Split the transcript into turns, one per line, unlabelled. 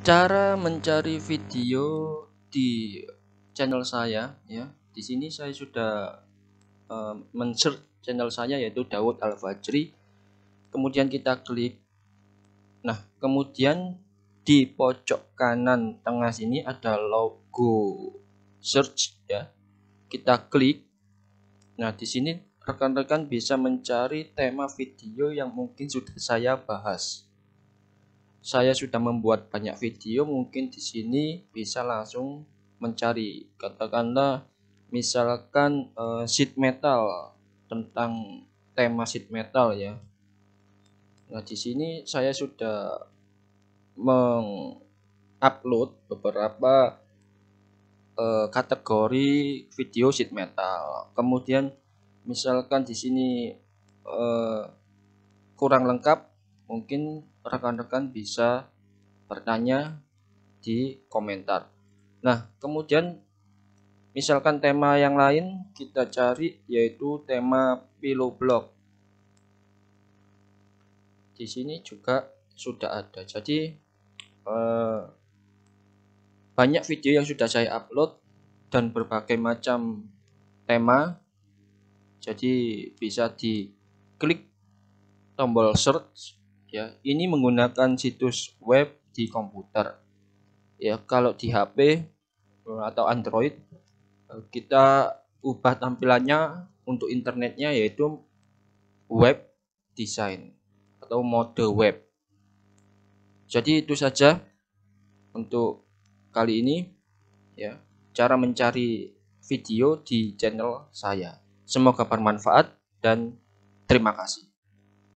cara mencari video di channel saya ya di sini saya sudah uh, men-search channel saya yaitu Dawud Al Fajri kemudian kita klik nah kemudian di pojok kanan tengah sini ada logo search ya kita klik nah di sini rekan-rekan bisa mencari tema video yang mungkin sudah saya bahas saya sudah membuat banyak video mungkin di sini bisa langsung mencari katakanlah misalkan uh, sheet metal tentang tema sheet metal ya nah di sini saya sudah mengupload beberapa uh, kategori video sheet metal kemudian misalkan di sini uh, kurang lengkap mungkin rekan-rekan bisa bertanya di komentar. Nah, kemudian misalkan tema yang lain kita cari yaitu tema pillow block. Di sini juga sudah ada. Jadi eh, banyak video yang sudah saya upload dan berbagai macam tema. Jadi bisa diklik tombol search ya ini menggunakan situs web di komputer ya kalau di HP eh, atau Android eh, kita ubah tampilannya untuk internetnya yaitu web design atau mode web jadi itu saja untuk kali ini ya cara mencari video di channel saya semoga bermanfaat dan terima kasih